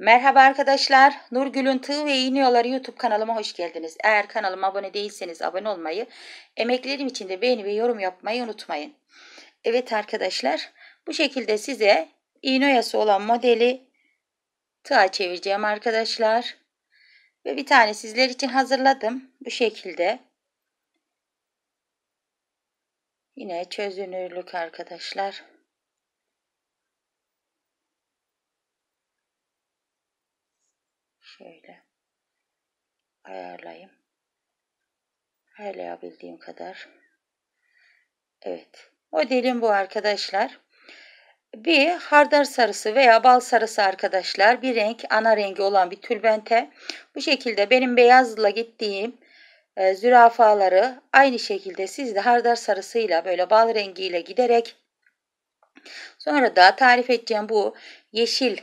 Merhaba arkadaşlar. Nurgül'ün Tığ ve İğniyoları YouTube kanalıma hoş geldiniz. Eğer kanalıma abone değilseniz abone olmayı, emeklerim için de beğeni ve yorum yapmayı unutmayın. Evet arkadaşlar, bu şekilde size iğne oyası olan modeli tığa çevireceğim arkadaşlar. Ve bir tane sizler için hazırladım. Bu şekilde. Yine çözünürlük arkadaşlar. Şöyle ayarlayayım. Ayarlayabildiğim kadar. Evet. Modelim bu arkadaşlar. Bir hardar sarısı veya bal sarısı arkadaşlar bir renk ana rengi olan bir tülbente. Bu şekilde benim beyazla gittiğim e, zürafaları aynı şekilde siz de hardar sarısıyla böyle bal rengiyle giderek sonra da tarif edeceğim bu yeşil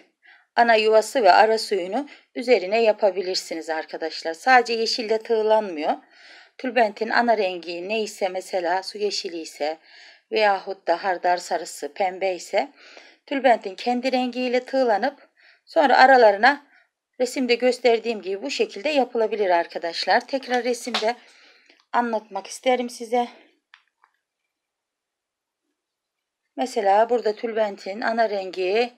ana yuvası ve ara suyunu üzerine yapabilirsiniz arkadaşlar. Sadece yeşille tığlanmıyor. Tülbentin ana rengi neyse mesela su yeşili ise veyahut da hardar sarısı pembe ise tülbentin kendi rengiyle tığlanıp sonra aralarına resimde gösterdiğim gibi bu şekilde yapılabilir arkadaşlar. Tekrar resimde anlatmak isterim size. Mesela burada tülbentin ana rengi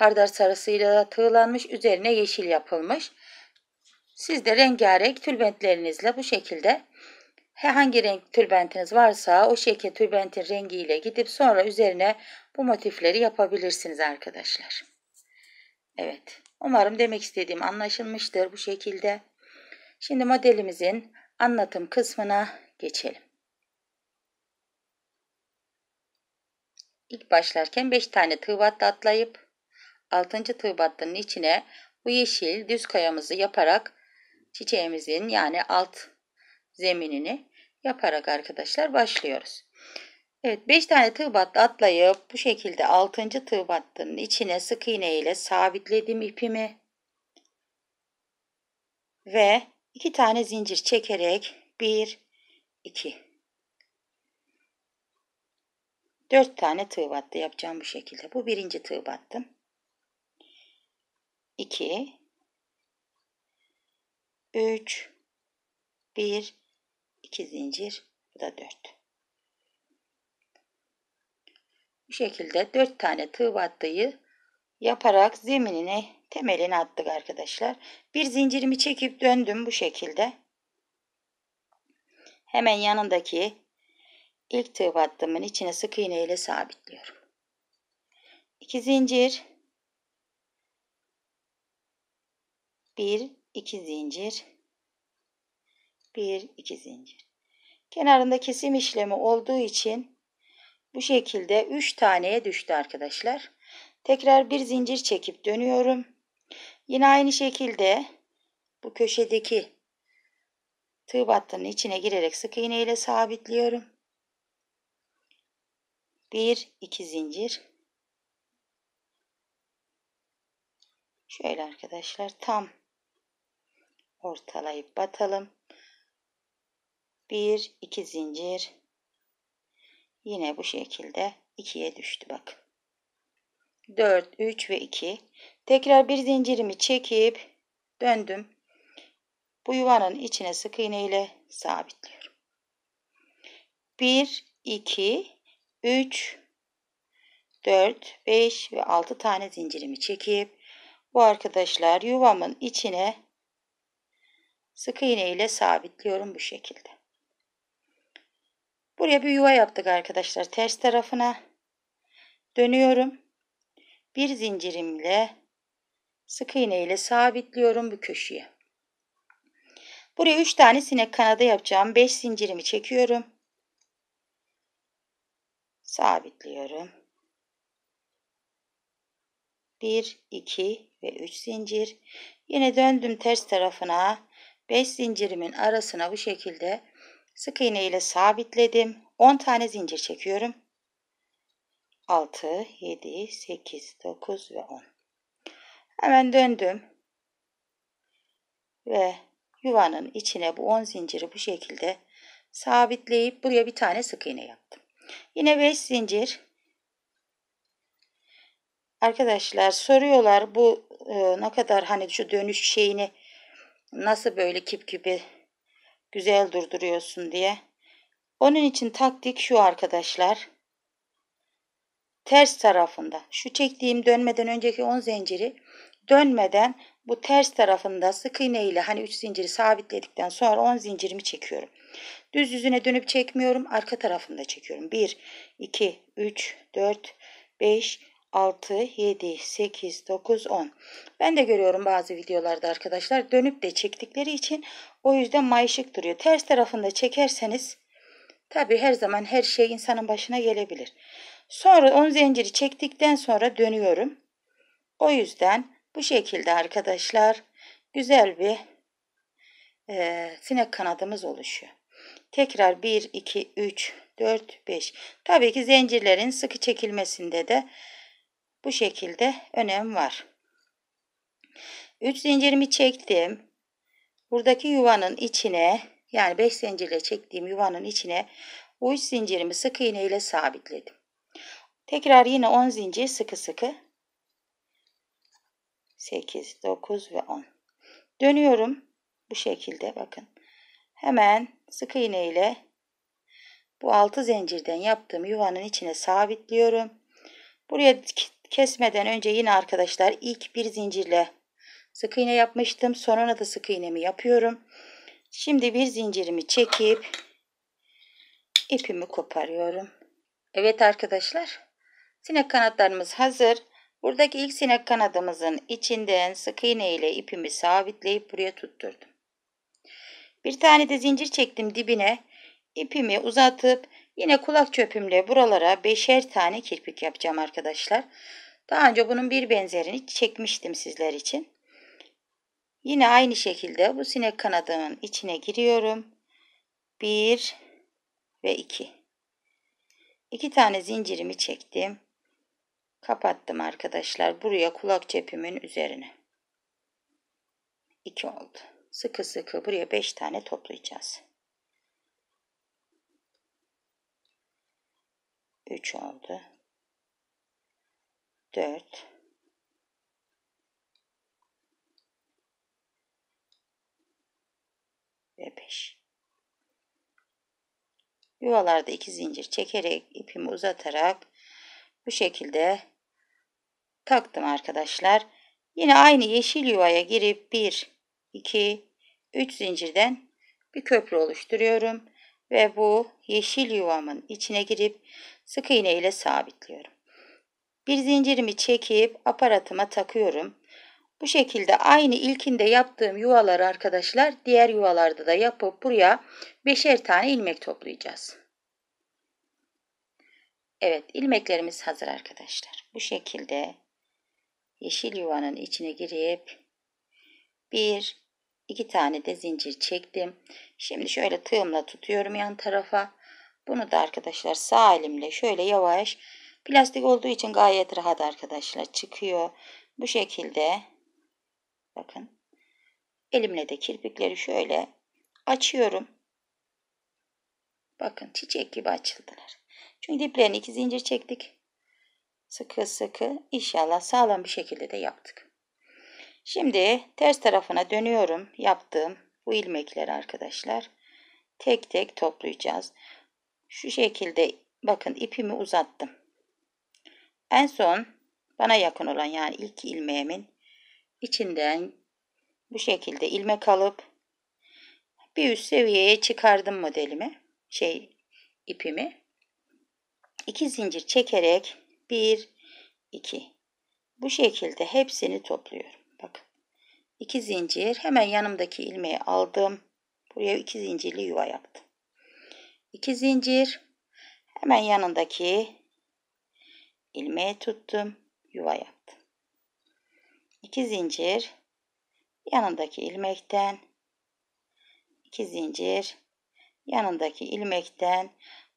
hardar sarısıyla tığlanmış üzerine yeşil yapılmış. Siz de rengarenk tülbentlerinizle bu şekilde herhangi renk tülbentiniz varsa o şekil tülbentin rengiyle gidip sonra üzerine bu motifleri yapabilirsiniz arkadaşlar. Evet umarım demek istediğim anlaşılmıştır bu şekilde. Şimdi modelimizin anlatım kısmına geçelim. İlk başlarken 5 tane tığ battı atlayıp 6. tığ battının içine bu yeşil düz kayamızı yaparak çiçeğimizin yani alt zeminini yaparak arkadaşlar başlıyoruz. Evet 5 tane tığ battı atlayıp bu şekilde 6. tığ battının içine sık iğne ile sabitledim ipimi. Ve 2 tane zincir çekerek 1 2 4 tane tığ battı yapacağım bu şekilde. Bu birinci tığ battım. 2 3 1 2 zincir bu da 4 bu şekilde 4 tane tığ battıyı yaparak zeminine temelini attık arkadaşlar bir zincirimi çekip döndüm bu şekilde hemen yanındaki ilk tığ battımın içine sık iğne ile sabitliyorum 2 zincir 1 2 zincir 1 2 zincir kenarında kesim işlemi olduğu için bu şekilde 3 taneye düştü arkadaşlar tekrar bir zincir çekip dönüyorum yine aynı şekilde bu köşedeki tığ battının içine girerek sık iğne ile sabitliyorum 1 2 zincir şöyle arkadaşlar tam ortalayıp batalım. 1 2 zincir yine bu şekilde 2'ye düştü bak. 4 3 ve 2 tekrar bir zincirimi çekip döndüm. Bu yuvanın içine sık iğne ile sabitliyorum. 1 2 3 4 5 ve 6 tane zincirimi çekip bu arkadaşlar yuvamın içine Sık iğne ile sabitliyorum bu şekilde. Buraya bir yuva yaptık arkadaşlar. Ters tarafına dönüyorum. Bir zincirimle sık iğne ile sabitliyorum bu köşeye. Buraya 3 tane sinek kanadı yapacağım. 5 zincirimi çekiyorum. Sabitliyorum. 1, 2 ve 3 zincir. Yine döndüm ters tarafına. 5 zincirimin arasına bu şekilde sık iğne ile sabitledim. 10 tane zincir çekiyorum. 6, 7, 8, 9 ve 10. Hemen döndüm. Ve yuvanın içine bu 10 zinciri bu şekilde sabitleyip buraya bir tane sık iğne yaptım. Yine 5 zincir. Arkadaşlar soruyorlar bu e, ne kadar hani şu dönüş şeyini nasıl böyle kip küpe güzel durduruyorsun diye. Onun için taktik şu arkadaşlar. Ters tarafında şu çektiğim dönmeden önceki 10 zinciri dönmeden bu ters tarafında sık iğne ile hani 3 zinciri sabitledikten sonra 10 zincirimi çekiyorum. Düz yüzüne dönüp çekmiyorum. Arka tarafında çekiyorum. 1, 2, 3, 4, 5, 6, 7, 8, 9, 10. Ben de görüyorum bazı videolarda arkadaşlar dönüp de çektikleri için o yüzden mayışık duruyor. Ters tarafında çekerseniz tabi her zaman her şey insanın başına gelebilir. Sonra 10 zinciri çektikten sonra dönüyorum. O yüzden bu şekilde arkadaşlar güzel bir e, sinek kanadımız oluşuyor. Tekrar 1, 2, 3, 4, 5. Tabii ki zincirlerin sıkı çekilmesinde de bu şekilde önem var. 3 zincirimi çektim. Buradaki yuvanın içine yani 5 zincirle çektiğim yuvanın içine bu 3 zincirimi sık iğne ile sabitledim. Tekrar yine 10 zincir sıkı sıkı 8, 9 ve 10. Dönüyorum bu şekilde bakın. Hemen sık iğne ile bu 6 zincirden yaptığım yuvanın içine sabitliyorum. Buraya Kesmeden önce yine arkadaşlar ilk bir zincirle sık iğne yapmıştım. Sonra da sık iğnemi yapıyorum. Şimdi bir zincirimi çekip ipimi koparıyorum. Evet arkadaşlar sinek kanatlarımız hazır. Buradaki ilk sinek kanadımızın içinden sık iğne ile ipimi sabitleyip buraya tutturdum. Bir tane de zincir çektim dibine. İpimi uzatıp Yine kulak çöpümle buralara beşer tane kirpik yapacağım arkadaşlar. Daha önce bunun bir benzerini çekmiştim sizler için. Yine aynı şekilde bu sinek kanadının içine giriyorum. 1 ve 2. 2 tane zincirimi çektim. Kapattım arkadaşlar. Buraya kulak cepimin üzerine. 2 oldu. Sıkı sıkı buraya 5 tane toplayacağız. 3 oldu. 4 ve 5 yuvalarda 2 zincir çekerek ipimi uzatarak bu şekilde taktım arkadaşlar yine aynı yeşil yuvaya girip 1 2 3 zincirden bir köprü oluşturuyorum ve bu yeşil yuvamın içine girip sık iğne ile sabitliyorum. Bir zincirimi çekip aparatıma takıyorum. Bu şekilde aynı ilkinde yaptığım yuvaları arkadaşlar diğer yuvalarda da yapıp buraya beşer tane ilmek toplayacağız. Evet ilmeklerimiz hazır arkadaşlar. Bu şekilde yeşil yuvanın içine girip bir iki tane de zincir çektim. Şimdi şöyle tığımla tutuyorum yan tarafa. Bunu da arkadaşlar sağ elimle şöyle yavaş plastik olduğu için gayet rahat arkadaşlar çıkıyor. Bu şekilde bakın elimle de kirpikleri şöyle açıyorum. Bakın çiçek gibi açıldılar. Çünkü diplerini iki zincir çektik. Sıkı sıkı inşallah sağlam bir şekilde de yaptık. Şimdi ters tarafına dönüyorum. Yaptığım bu ilmekleri arkadaşlar tek tek toplayacağız şu şekilde bakın ipimi uzattım. En son bana yakın olan yani ilk ilmeğimin içinden bu şekilde ilmek alıp bir üst seviyeye çıkardım modelimi. Şey ipimi. iki zincir çekerek bir iki bu şekilde hepsini topluyorum. Bakın. iki zincir hemen yanımdaki ilmeği aldım. Buraya iki zincirli yuva yaptım. 2 zincir hemen yanındaki ilmeği tuttum yuva yaptım 2 zincir yanındaki ilmekten 2 zincir yanındaki ilmekten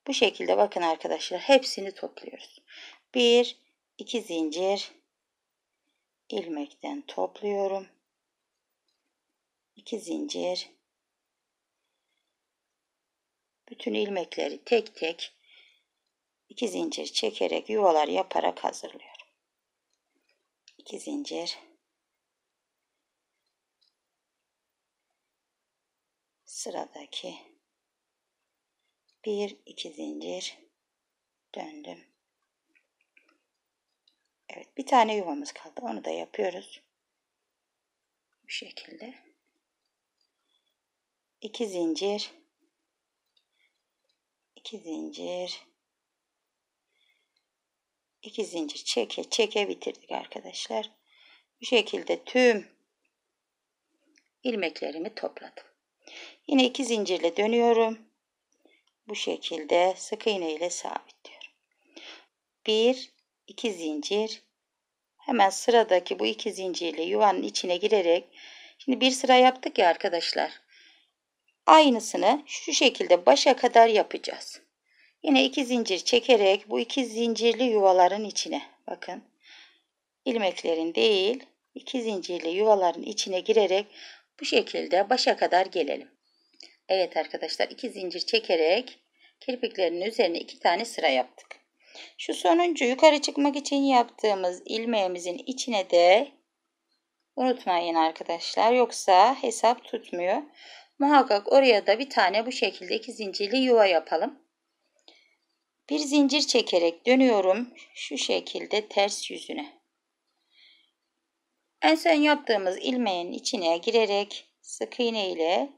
bu şekilde bakın arkadaşlar hepsini topluyoruz 1 2 zincir ilmekten topluyorum 2 zincir bütün ilmekleri tek tek iki zincir çekerek yuvalar yaparak hazırlıyorum. İki zincir sıradaki bir iki zincir döndüm. Evet bir tane yuvamız kaldı. Onu da yapıyoruz. Bu şekilde. 2 zincir 2 zincir iki zincir çeke çeke bitirdik arkadaşlar. Bu şekilde tüm ilmeklerimi topladım. Yine iki zincirle dönüyorum. Bu şekilde sık iğne ile sabitliyorum. Bir, iki zincir hemen sıradaki bu iki zincirle yuvanın içine girerek şimdi bir sıra yaptık ya arkadaşlar. Aynısını şu şekilde başa kadar yapacağız. Yine iki zincir çekerek bu iki zincirli yuvaların içine bakın ilmeklerin değil iki zincirli yuvaların içine girerek bu şekilde başa kadar gelelim. Evet arkadaşlar iki zincir çekerek kirpiklerin üzerine iki tane sıra yaptık. Şu sonuncu yukarı çıkmak için yaptığımız ilmeğimizin içine de unutmayın arkadaşlar yoksa hesap tutmuyor. Muhakkak oraya da bir tane bu şekilde iki zincirli yuva yapalım. Bir zincir çekerek dönüyorum şu şekilde ters yüzüne. En son yaptığımız ilmeğin içine girerek sık iğne ile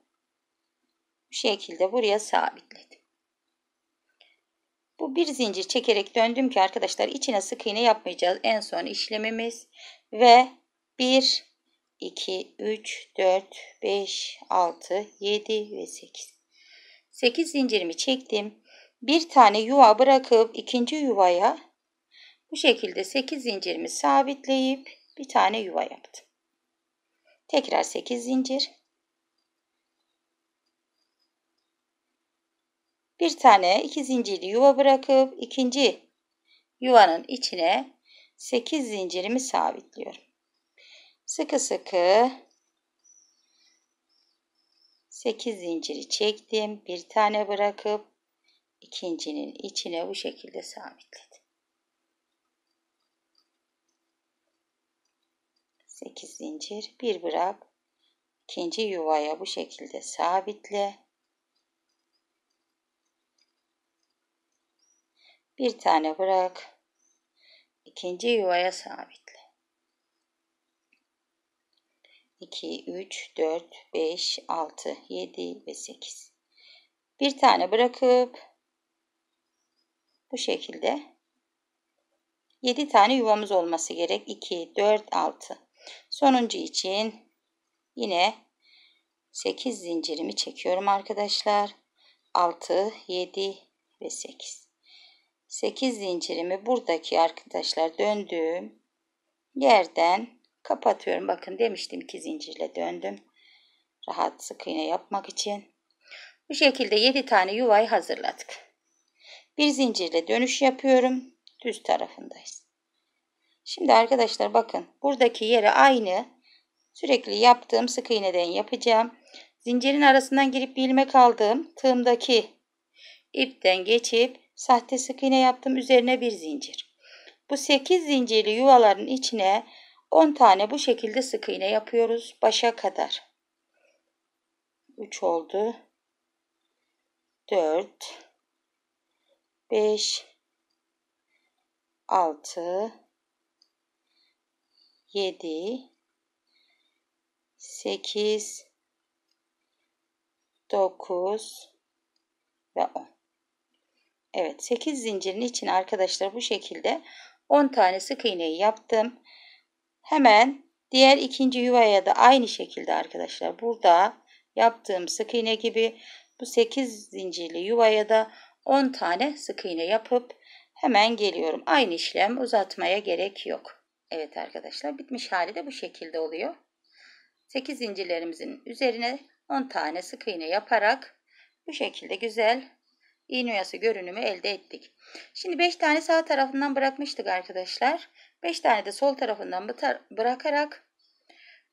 bu şekilde buraya sabitledim. Bu bir zincir çekerek döndüm ki arkadaşlar içine sık iğne yapmayacağız. En son işlemimiz ve bir 2, 3, 4, 5, 6, 7 ve 8. 8 zincirimi çektim. Bir tane yuva bırakıp ikinci yuvaya bu şekilde 8 zincirimi sabitleyip bir tane yuva yaptım. Tekrar 8 zincir. Bir tane iki zincirli yuva bırakıp ikinci yuvanın içine 8 zincirimi sabitliyorum sıkı sıkı 8 zinciri çektim. Bir tane bırakıp ikincinin içine bu şekilde sabitledim. 8 zincir bir bırak ikinci yuvaya bu şekilde sabitle bir tane bırak ikinci yuvaya sabitle 2, 3, 4, 5, 6, 7 ve 8. Bir tane bırakıp bu şekilde 7 tane yuvamız olması gerek. 2, 4, 6. Sonuncu için yine 8 zincirimi çekiyorum arkadaşlar. 6, 7 ve 8. 8 zincirimi buradaki arkadaşlar döndüğüm yerden Kapatıyorum. Bakın demiştim ki zincirle döndüm. Rahat sık iğne yapmak için. Bu şekilde 7 tane yuvayı hazırladık. Bir zincirle dönüş yapıyorum. Düz tarafındayız. Şimdi arkadaşlar bakın buradaki yere aynı sürekli yaptığım sık iğneden yapacağım. Zincirin arasından girip bir ilmek aldım. Tığımdaki ipten geçip sahte sık iğne yaptım. Üzerine bir zincir. Bu 8 zincirli yuvaların içine 10 tane bu şekilde sık iğne yapıyoruz başa kadar. 3 oldu. 4 5 6 7 8 9 ve 10. Evet 8 zincirin için arkadaşlar bu şekilde 10 tane sık iğneyi yaptım. Hemen diğer ikinci yuvaya da aynı şekilde arkadaşlar burada yaptığım sık iğne gibi bu 8 zincirli yuvaya da 10 tane sık iğne yapıp hemen geliyorum. Aynı işlem uzatmaya gerek yok. Evet arkadaşlar bitmiş hali de bu şekilde oluyor. 8 zincirlerimizin üzerine 10 tane sık iğne yaparak bu şekilde güzel iğne oyası görünümü elde ettik. Şimdi 5 tane sağ tarafından bırakmıştık arkadaşlar. 5 tane de sol tarafından bırakarak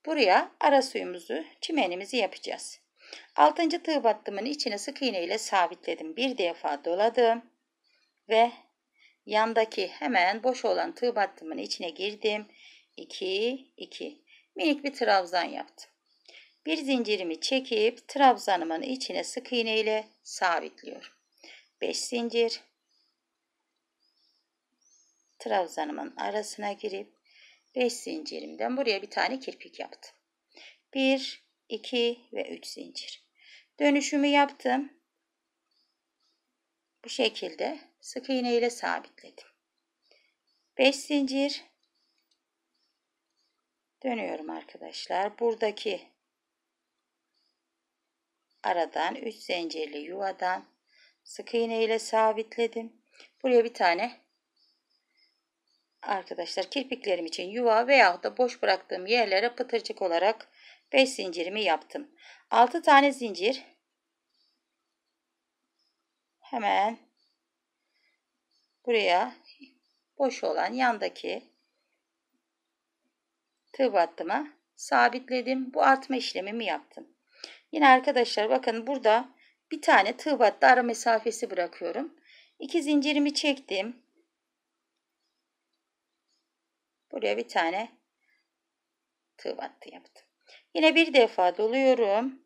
buraya ara suyumuzu, çimenimizi yapacağız. 6. tığ battımın içine sık iğne ile sabitledim. Bir defa doladım ve yandaki hemen boş olan tığ battımın içine girdim. 2 2 minik bir trabzan yaptım. Bir zincirimi çekip trabzanımın içine sık iğne ile sabitliyorum. 5 zincir trabzanımın arasına girip 5 zincirimden buraya bir tane kirpik yaptım. 1, 2 ve 3 zincir. Dönüşümü yaptım. Bu şekilde sık iğne ile sabitledim. 5 zincir dönüyorum arkadaşlar. Buradaki aradan 3 zincirli yuvadan sık iğne ile sabitledim. Buraya bir tane arkadaşlar kirpiklerim için yuva veya da boş bıraktığım yerlere pıtırcık olarak 5 zincirimi yaptım. 6 tane zincir hemen buraya boş olan yandaki tığ battıma sabitledim. Bu artma işlemimi yaptım. Yine arkadaşlar bakın burada bir tane tığ battı ara mesafesi bırakıyorum. 2 zincirimi çektim. Buraya bir tane tığ battı yaptım. Yine bir defa doluyorum.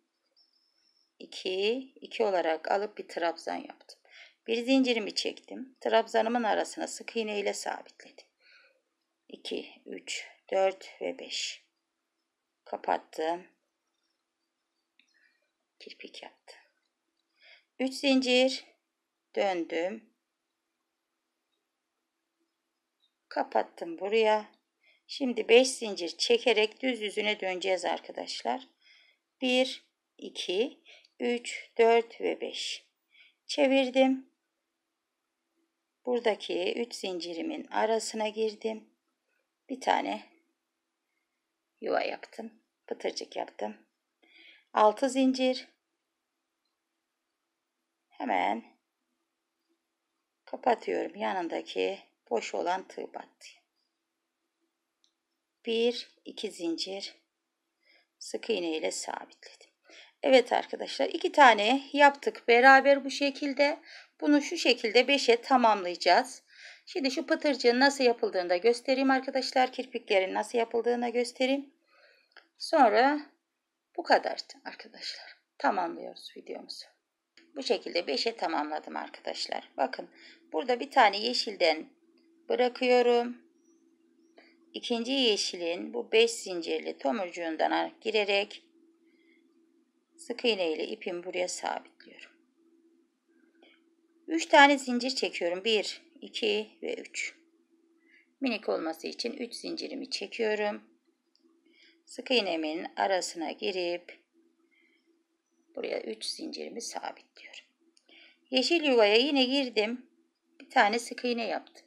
2 2 olarak alıp bir trabzan yaptım. Bir zincirimi çektim. Trabzanımın arasına sık iğne ile sabitledim. 2 3 4 ve 5. Kapattım. Kirpik yaptım. 3 zincir döndüm. Kapattım buraya. Şimdi 5 zincir çekerek düz yüzüne döneceğiz arkadaşlar. 1, 2, 3, 4 ve 5. Çevirdim. Buradaki 3 zincirimin arasına girdim. Bir tane yuva yaptım. Pıtırcık yaptım. 6 zincir. Hemen kapatıyorum yanındaki boş olan tığ battı. 1 2 zincir sık iğne ile sabitledim. Evet arkadaşlar iki tane yaptık beraber bu şekilde. Bunu şu şekilde 5'e tamamlayacağız. Şimdi şu pıtırcığın nasıl yapıldığını da göstereyim arkadaşlar. Kirpiklerin nasıl yapıldığını göstereyim. Sonra bu kadardı arkadaşlar. Tamamlıyoruz videomuzu. Bu şekilde 5'e tamamladım arkadaşlar. Bakın burada bir tane yeşilden bırakıyorum ikinci yeşilin bu 5 zincirli tomurcuğundan girerek sık iğne ile ipimi buraya sabitliyorum. 3 tane zincir çekiyorum. 1, 2 ve 3. Minik olması için 3 zincirimi çekiyorum. Sık iğnemin arasına girip buraya 3 zincirimi sabitliyorum. Yeşil yuvaya yine girdim. Bir tane sık iğne yaptım.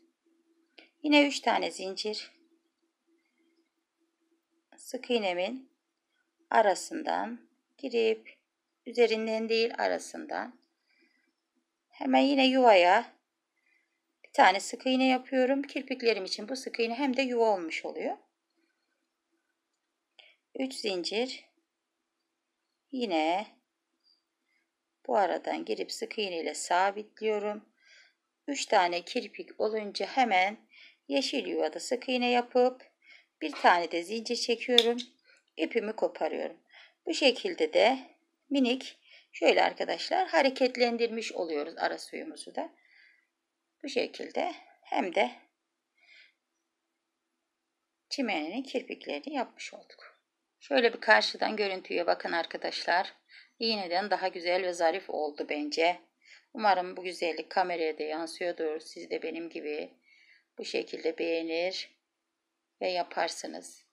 Yine 3 tane zincir sık iğnemin arasından girip üzerinden değil arasından hemen yine yuvaya bir tane sık iğne yapıyorum. Kirpiklerim için bu sık iğne hem de yuva olmuş oluyor. 3 zincir yine bu aradan girip sık iğne ile sabitliyorum. 3 tane kirpik olunca hemen yeşil yuvada sık iğne yapıp bir tane de zincir çekiyorum. ipimi koparıyorum. Bu şekilde de minik şöyle arkadaşlar hareketlendirmiş oluyoruz ara suyumuzu da. Bu şekilde hem de çimeninin kirpiklerini yapmış olduk. Şöyle bir karşıdan görüntüye bakın arkadaşlar. İğneden daha güzel ve zarif oldu bence. Umarım bu güzellik kameraya da yansıyordur. Siz de benim gibi bu şekilde beğenir ve yaparsınız.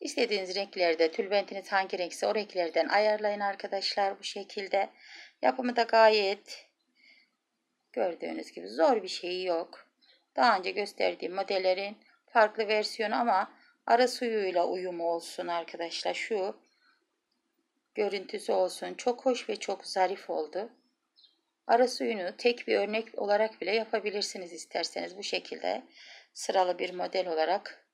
İstediğiniz renklerde tülbentiniz hangi renkse o renklerden ayarlayın arkadaşlar bu şekilde. Yapımı da gayet gördüğünüz gibi zor bir şey yok. Daha önce gösterdiğim modellerin farklı versiyonu ama ara suyuyla uyumu olsun arkadaşlar. Şu görüntüsü olsun. Çok hoş ve çok zarif oldu. Ara suyunu tek bir örnek olarak bile yapabilirsiniz isterseniz bu şekilde sıralı bir model olarak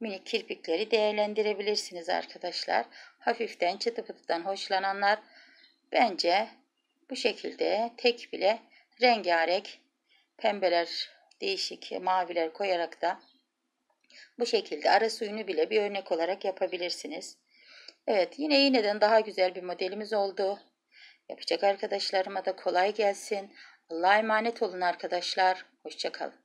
mini kirpikleri değerlendirebilirsiniz arkadaşlar. Hafiften çıtı pıtıdan hoşlananlar bence bu şekilde tek bile rengarenk pembeler değişik maviler koyarak da bu şekilde ara suyunu bile bir örnek olarak yapabilirsiniz. Evet yine iğneden daha güzel bir modelimiz oldu. Yapacak arkadaşlarıma da kolay gelsin. Allah'a emanet olun arkadaşlar. Hoşçakalın.